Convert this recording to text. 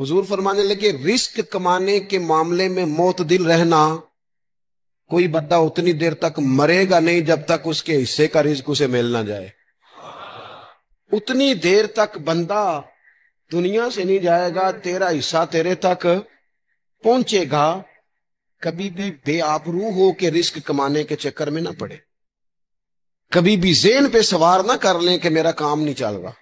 हुजूर फरमाने लगे रिस्क कमाने के मामले में मौत दिल रहना कोई बंदा उतनी देर तक मरेगा नहीं जब तक उसके हिस्से का रिस्क उसे मिल ना जाए उतनी देर तक बंदा दुनिया से नहीं जाएगा तेरा हिस्सा तेरे तक पहुंचेगा कभी भी बेआबरू हो के रिस्क कमाने के चक्कर में ना पड़े कभी भी जेन पे सवार ना कर लें कि मेरा काम नहीं चल रहा